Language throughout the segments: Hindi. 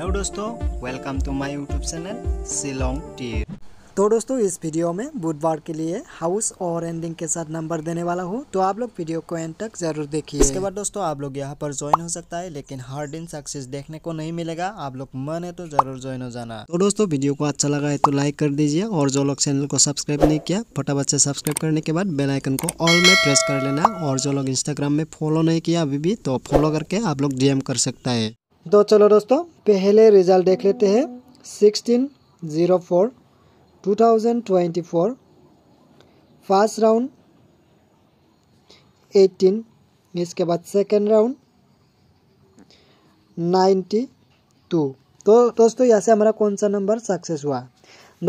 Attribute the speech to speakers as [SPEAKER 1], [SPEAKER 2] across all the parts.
[SPEAKER 1] हेलो दोस्तों welcome to my YouTube channel Shillong Teer तो दोस्तों इस वीडियो में बुधवार के लिए हाउस और एंडिंग के साथ नंबर देने वाला हूँ तो आप लोग वीडियो को एंड तक जरूर देखिए इसके बाद दोस्तों आप लोग यहाँ पर ज्वाइन हो सकता है लेकिन हर दिन सक्सेस देखने को नहीं मिलेगा आप लोग मन है तो जरूर ज्वाइन हो जाना तो दोस्तों वीडियो को अच्छा लगा है तो लाइक कर दीजिए और जो लोग चैनल को सब्सक्राइब नहीं किया फटाफट से सब्सक्राइब करने के बाद बेलाइकन को ऑल में प्रेस कर लेना और जो लोग इंस्टाग्राम में फॉलो नहीं किया अभी भी तो फॉलो करके आप लोग डीएम कर सकता है तो चलो दोस्तों पहले रिजल्ट देख लेते हैं sixteen zero four two thousand twenty four first round eighteen इसके बाद सेकेंड राउंड नाइन्टी टू तो दोस्तों यहाँ से हमारा कौन सा नंबर सक्सेस हुआ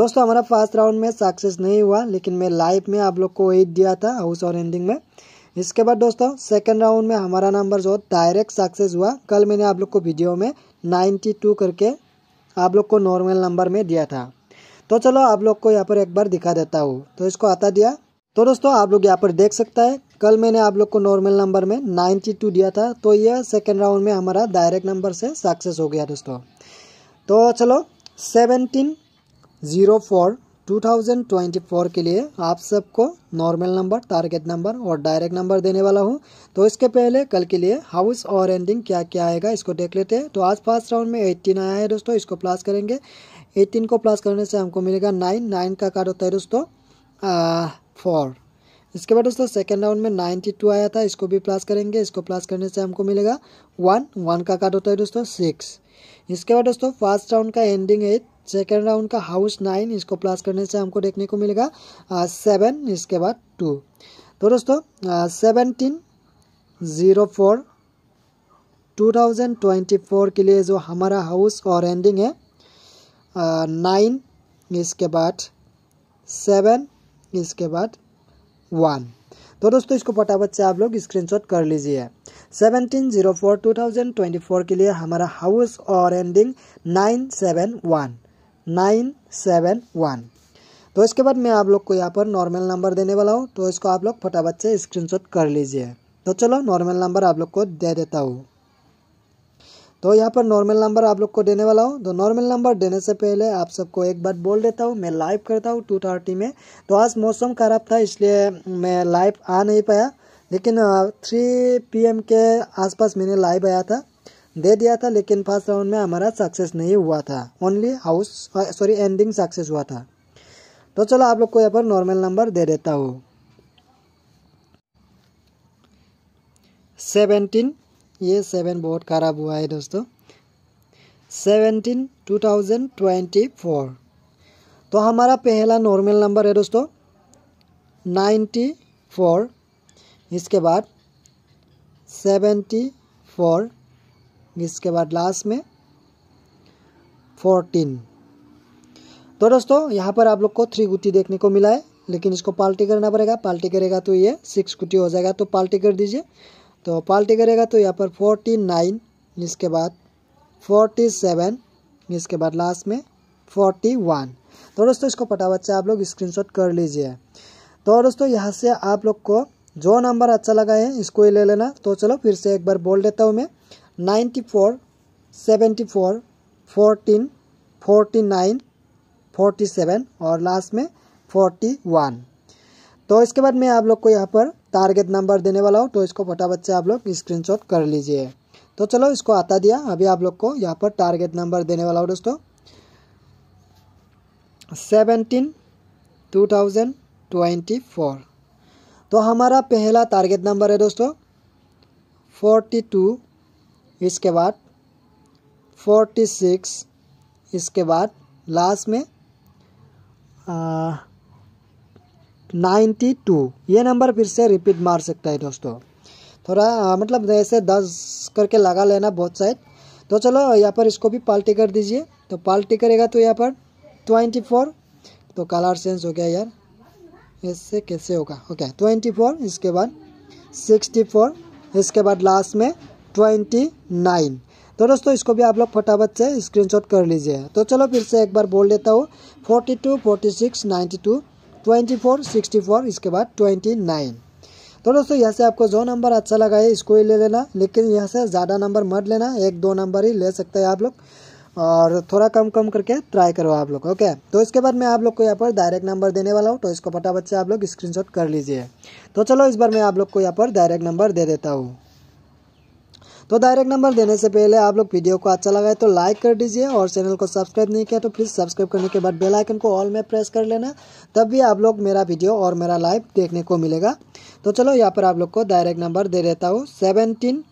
[SPEAKER 1] दोस्तों हमारा फर्स्ट राउंड में सक्सेस नहीं हुआ लेकिन मैं लाइव में आप लोग को एट दिया था हाउस और एंडिंग में इसके बाद दोस्तों सेकेंड राउंड में हमारा नंबर जो डायरेक्ट सक्सेस हुआ कल मैंने आप लोग को वीडियो में टू करके आप लोग को नॉर्मल नंबर में दिया था तो चलो आप लोग को यहाँ पर एक बार दिखा देता हूँ तो इसको आता दिया तो दोस्तों आप लोग यहाँ पर देख सकता है कल मैंने आप लोग को नॉर्मल नंबर में टू दिया था तो यह सेकेंड राउंड में हमारा डायरेक्ट नंबर से सक्सेस हो गया दोस्तों तो चलो सेवनटीन ज़ीरो फोर 2024 के लिए आप सबको नॉर्मल नंबर टारगेट नंबर और डायरेक्ट नंबर देने वाला हूँ तो इसके पहले कल के लिए हाउस और एंडिंग क्या क्या आएगा इसको देख लेते हैं तो आज फर्स्ट राउंड में एट्टीन आया है दोस्तों इसको प्लस करेंगे एट्टीन को प्लस करने से हमको मिलेगा नाइन नाइन का कार्ड होता है दोस्तों फोर इसके बाद दोस्तों सेकेंड राउंड में नाइन्टी टू आया था इसको भी प्लस करेंगे इसको प्लस करने से हमको मिलेगा वन वन का कार्ड होता है दोस्तों सिक्स इसके बाद दोस्तों फर्स्ट राउंड का एंडिंग एट सेकेंड राउंड का हाउस नाइन इसको प्लस करने से हमको देखने को मिलेगा सेवन इसके बाद टू तो दोस्तों seventeen zero four two thousand twenty four के लिए जो हमारा हाउस और एंडिंग है नाइन इसके बाद सेवन इसके बाद वन तो दोस्तों इसको फटाफट से आप लोग स्क्रीनशॉट कर लीजिए seventeen zero four two thousand twenty four के लिए हमारा हाउस और ending nine seven one nine seven one तो इसके बाद मैं आप लोग को यहाँ पर नॉर्मल नंबर देने वाला हूँ तो इसको आप लोग फटाफट से स्क्रीनशॉट कर लीजिए तो चलो नॉर्मल नंबर आप लोग को दे देता हूँ तो यहाँ पर नॉर्मल नंबर आप लोग को देने वाला हूँ तो नॉर्मल नंबर देने से पहले आप सबको एक बात बोल देता हूँ मैं लाइव करता हूँ टू थर्टी में तो आज मौसम ख़राब था इसलिए मैं लाइव आ नहीं पाया लेकिन थ्री पीएम के आसपास मैंने लाइव आया था दे दिया था लेकिन फर्स्ट राउंड में हमारा सक्सेस नहीं हुआ था only house sorry ending success हुआ था तो चलो आप लोग को यहाँ पर नॉर्मल नंबर दे देता हूँ सेवेंटीन ये सेवन बहुत खराब हुआ है दोस्तों seventeen two thousand twenty four तो हमारा पहला नॉर्मल नंबर है दोस्तों नाइन्टी फोर इसके बाद सेवेंटी फोर इसके बाद लास्ट में फोर्टीन तो दोस्तों यहाँ पर आप लोग को थ्री गुटी देखने को मिला है लेकिन इसको पाल्टी करना पड़ेगा पाल्टी करेगा तो ये सिक्स गुटी हो जाएगा तो पाल्टी कर दीजिए तो पाल्टी करेगा तो यहाँ पर फोर्टी नाइन इसके बाद फोर्टी सेवन इसके बाद लास्ट में फोर्टी वन तो दोस्तों इसको पटावट से आप लोग स्क्रीनशॉट कर लीजिए तो दोस्तों यहाँ से आप लोग को जो नंबर अच्छा लगा है इसको ही ले लेना तो चलो फिर से एक बार बोल देता हूँ मैं ninety four seventy four fourteen forty nine forty seven और लास्ट में फोर्टी वन तो इसके बाद मैं आप लोग को यहाँ पर टारगेट नंबर देने वाला हूँ तो इसको फटाफट से आप लोग स्क्रीनशॉट कर लीजिए तो चलो इसको आता दिया अभी आप लोग को यहाँ पर टारगेट नंबर देने वाला हूँ दोस्तों seventeen two thousand twenty four तो हमारा पहला टारगेट नंबर है दोस्तों फोर्टी टू इसके बाद फोर्टी सिक्स इसके बाद लास्ट में नाइन्टी टू ये नंबर फिर से रिपीट मार सकता है दोस्तों थोड़ा आ, मतलब ऐसे दस करके लगा लेना बहुत साइड तो चलो यहाँ पर इसको भी पाल्टी कर दीजिए तो पाल्टी करेगा तो यहाँ पर ट्वेंटी फोर तो कलर चेंज हो गया यार ऐसे कैसे होगा ओके ट्वेंटी फोर इसके बाद सिक्सटी फोर इसके बाद लास्ट में ट्वेंटी नाइन तो दोस्तों इसको भी आप लोग फटाफट से स्क्रीनशॉट कर लीजिए तो चलो फिर से एक बार बोल देता हूँ forty two forty six ninety two twenty four sixty four इसके बाद ट्वेंटी नाइन तो दोस्तों यहाँ से आपको जो नंबर अच्छा लगा है इसको ही ले लेना लेकिन यहाँ से ज़्यादा नंबर मत लेना एक दो नंबर ही ले सकते हैं आप लोग और थोड़ा कम कम करके ट्राई करो आप लोग ओके तो इसके बाद मैं आप लोग को यहाँ पर डायरेक्ट नंबर देने वाला हूँ तो इसको फटाफट से आप लोग स्क्रीनशॉट कर लीजिए तो चलो इस बार मैं आप लोग को यहाँ पर डायरेक्ट नंबर दे देता हूँ तो डायरेक्ट नंबर देने से पहले आप लोग वीडियो को अच्छा लगा है तो लाइक कर दीजिए और चैनल को सब्सक्राइब नहीं किया तो प्लीज़ सब्सक्राइब करने के बाद बेल आइकन को ऑल में प्रेस कर लेना तब भी आप लोग मेरा वीडियो और मेरा लाइव देखने को मिलेगा तो चलो यहाँ पर आप लोग को डायरेक्ट नंबर दे देता हूँ seventeen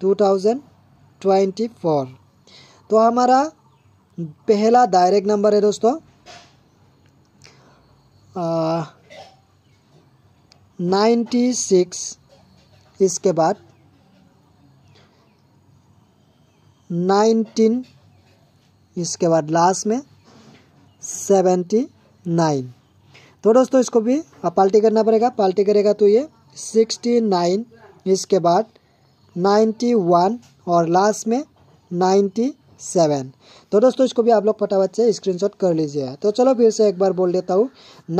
[SPEAKER 1] two thousand twenty four तो हमारा पहला डायरेक्ट नंबर है दोस्तों नाइन्टी सिक्स इसके बाद नाइनटीन इसके बाद लास्ट में सेवेंटी नाइन तो दोस्तों इसको भी पाल्टी करना पड़ेगा पाल्टी करेगा तो ये सिक्सटी नाइन इसके बाद नाइन्टी वन और लास्ट में नाइन्टी सेवन तो दोस्तों इसको भी आप लोग फटाफट से स्क्रीनशॉट कर लीजिए तो चलो फिर से एक बार बोल देता हूँ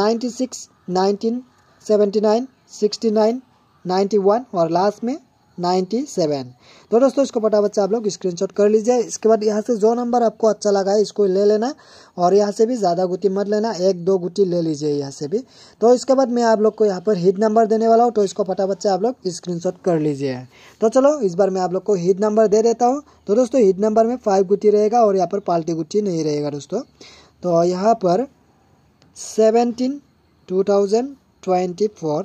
[SPEAKER 1] ninety six nineteen seventy nine sixty nine ninety one और लास्ट में नाइन्टी सेवन तो दोस्तों इसको पटा बच्चा आप लोग स्क्रीनशॉट कर लीजिए इसके बाद यहाँ से जो नंबर आपको अच्छा लगा है इसको ले लेना और यहाँ से भी ज़्यादा गुटी मत लेना एक दो गुटी ले लीजिए यहाँ से भी तो इसके बाद मैं आप लोग को यहाँ पर हिट नंबर देने वाला हूँ तो इसको पटा बच्चा आप लोग स्क्रीन कर लीजिए तो चलो इस बार मैं आप लोग को हिट नंबर दे देता हूँ तो दोस्तों हिट नंबर में फाइव गुटी रहेगा और यहाँ पर पाल्टी गुटी नहीं रहेगा दोस्तों तो यहाँ पर seventeen two thousand twenty four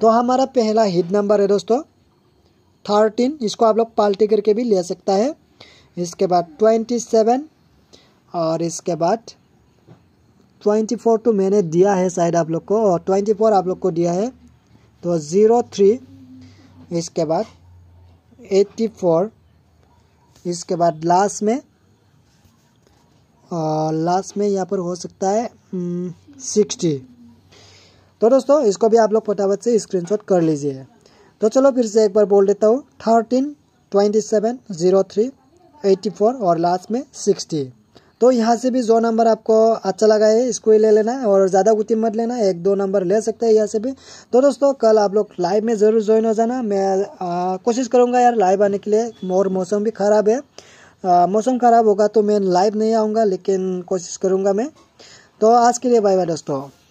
[SPEAKER 1] तो हमारा पहला हिट नंबर है दोस्तों थर्टीन इसको आप लोग पाल्टी करके भी ले सकता है इसके बाद ट्वेंटी सेवन और इसके बाद ट्वेंटी फोर तो मैंने दिया है शायद आप लोग को और ट्वेंटी फोर आप लोग को दिया है तो ज़ीरो थ्री इसके बाद एट्टी फोर इसके बाद लास्ट में और लास्ट में यहाँ पर हो सकता है सिक्सटी हम्म, तो दोस्तों इसको भी आप लोग फटाफट से स्क्रीनशॉट कर लीजिए तो चलो फिर से एक बार बोल देता हूँ thirteen twenty seven zero three eighty four और लास्ट में सिक्सटी तो यहाँ से भी जो नंबर आपको अच्छा लगा है इसको ही ले लेना है और ज़्यादा गुति मत लेना एक दो नंबर ले सकते हैं यहाँ से भी तो दोस्तों कल आप लोग लाइव में ज़रूर ज्वाइन हो जाना मैं कोशिश करूँगा यार लाइव आने के लिए और मौसम भी ख़राब है मौसम ख़राब होगा तो मैं लाइव नहीं आऊँगा लेकिन कोशिश करूँगा मैं तो आज के लिए बाय बाय दोस्तों